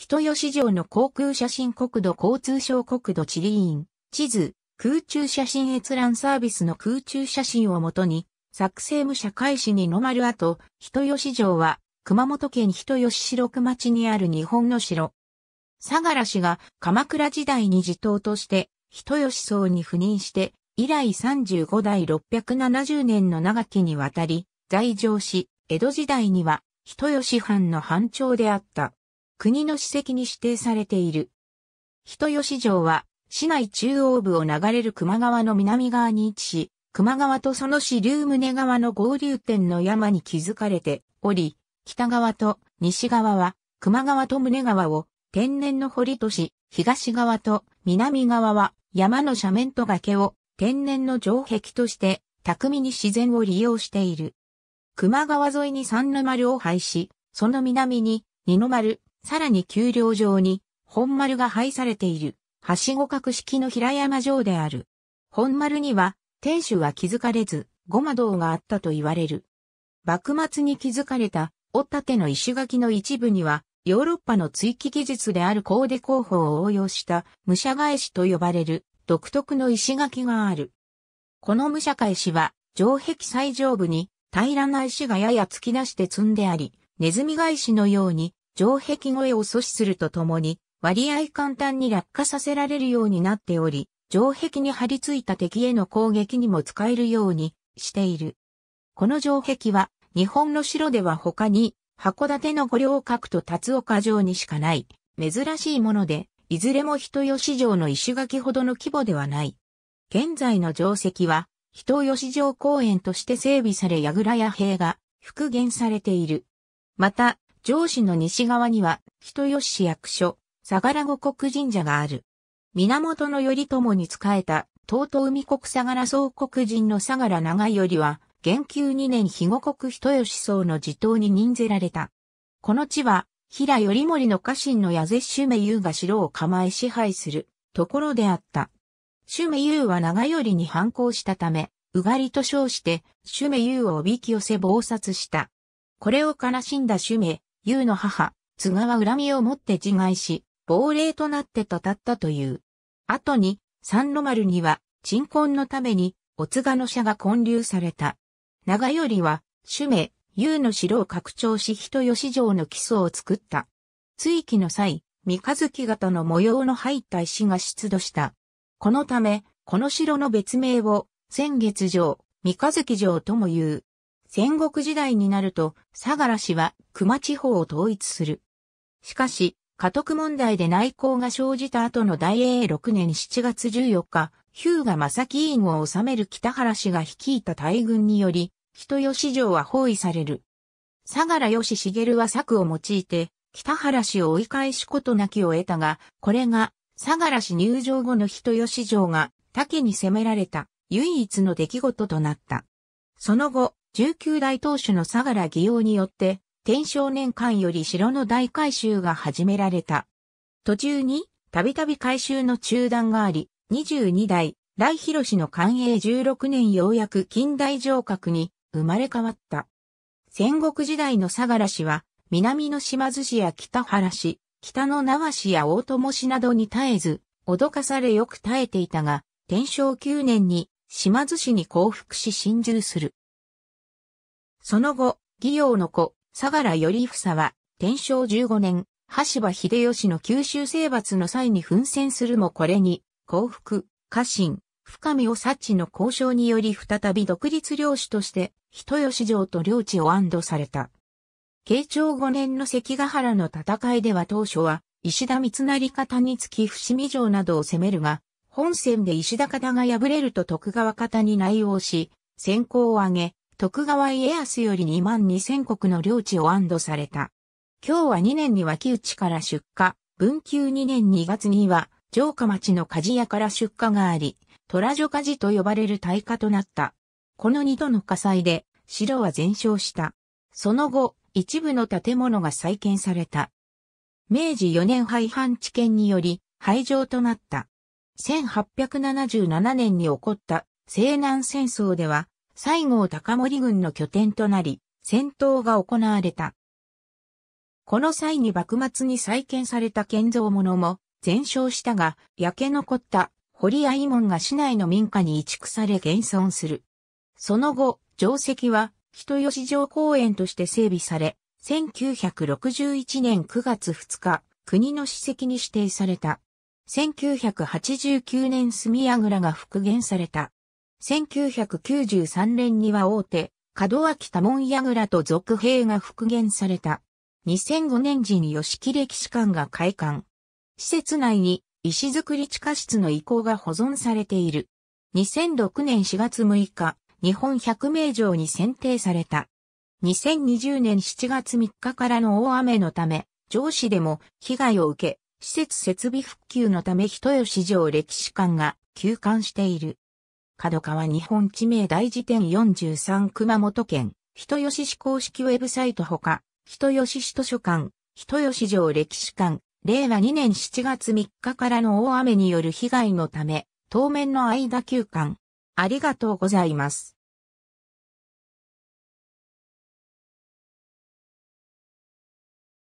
人吉城の航空写真国土交通省国土地理院、地図、空中写真閲覧サービスの空中写真をもとに、作成無社開始にのまる後、人吉城は、熊本県人吉城六町にある日本の城。相良氏が鎌倉時代に地頭として、人吉荘に赴任して、以来35代670年の長きにわたり、在城し、江戸時代には、人吉藩の藩長であった。国の史跡に指定されている。人吉城は、市内中央部を流れる熊川の南側に位置し、熊川とその支流宗川の合流点の山に築かれており、北側と西側は熊川と宗川を天然の堀とし、東側と南側は山の斜面と崖を天然の城壁として巧みに自然を利用している。熊川沿いに三の丸を廃し、その南に二の丸、さらに丘陵上に本丸が配されている、はしご格式の平山城である。本丸には、天守は築かれず、ま堂があったと言われる。幕末に築かれた、折立の石垣の一部には、ヨーロッパの追記技術であるコーデ工法を応用した武者返しと呼ばれる独特の石垣がある。この武者返しは城壁最上部に平らな石がやや突き出して積んであり、ネズミ返しのように城壁越えを阻止するとともに、割合簡単に落下させられるようになっており、城壁に張り付いた敵への攻撃にも使えるようにしている。この城壁は、日本の城では他に、函館の五稜郭と達岡城にしかない、珍しいもので、いずれも人吉城の石垣ほどの規模ではない。現在の城跡は、人吉城公園として整備され櫓や塀が復元されている。また、上司の西側には、人吉市役所、相良五国神社がある。源頼朝に仕えた、東東海国相良総国人の相良長頼は、元久2年肥後国人吉僧の地頭に任ぜられた。この地は、平頼盛の家臣の矢絶主名優が城を構え支配するところであった。主名優は長頼に反抗したため、うがりと称して、主名優をおびき寄せ謀殺した。これを悲しんだ主名、優の母、津川恨みを持って自害し、亡霊となってたたったという。後に、三路丸には、鎮魂のために、お津賀の社が建立された。長頼は、主名、優の城を拡張し人吉城の基礎を作った。追記の際、三日月型の模様の入った石が出土した。このため、この城の別名を、先月城、三日月城とも言う。戦国時代になると、相良氏は熊地方を統一する。しかし、家督問題で内向が生じた後の大英6年7月14日、ヒューガ正木委員を治める北原氏が率いた大軍により、人吉城は包囲される。相良義茂は策を用いて、北原氏を追い返しことなきを得たが、これが、相良氏入城後の人吉城が、他家に攻められた、唯一の出来事となった。その後、19代当主の相良義雄によって、天正年間より城の大改修が始められた。途中に、たびたび改修の中断があり、22代、来広氏の寛永16年ようやく近代城郭に生まれ変わった。戦国時代の相良氏は、南の島津市や北原市、北の縄市や大友市などに絶えず、脅かされよく耐えていたが、天正9年に島津市に降伏し侵入する。その後、義陽の子、相良頼房は、天正15年、橋場秀吉の九州征伐の際に奮戦するもこれに、幸福、家臣、深見を察知の交渉により再び独立領主として、人吉城と領地を安堵された。慶長5年の関ヶ原の戦いでは当初は、石田三成方につき伏見城などを攻めるが、本戦で石田方が敗れると徳川方に内容し、先行を挙げ、徳川家康より2万2千国の領地を安堵された。今日は2年に脇内から出荷、文久2年2月には城下町の鍛冶屋から出荷があり、虎女鍛冶と呼ばれる大火となった。この2度の火災で城は全焼した。その後、一部の建物が再建された。明治4年廃藩置県により廃城となった。1877年に起こった西南戦争では西郷隆盛軍の拠点となり、戦闘が行われた。この際に幕末に再建された建造物も全焼したが、焼け残った堀合門が市内の民家に移築され現存する。その後、城跡は人吉城公園として整備され、1961年9月2日、国の史跡に指定された。1989年住倉が復元された。1993年には大手、門脇多門櫓と続兵が復元された。2005年時に吉木歴史館が開館。施設内に石造り地下室の遺構が保存されている。2006年4月6日、日本百名城に選定された。2020年7月3日からの大雨のため、上市でも被害を受け、施設設備復旧のため人吉城歴史館が休館している。角川日本地名大辞典43熊本県、人吉市公式ウェブサイトほか、人吉市図書館、人吉城歴史館、令和2年7月3日からの大雨による被害のため、当面の間休館。ありがとうございます。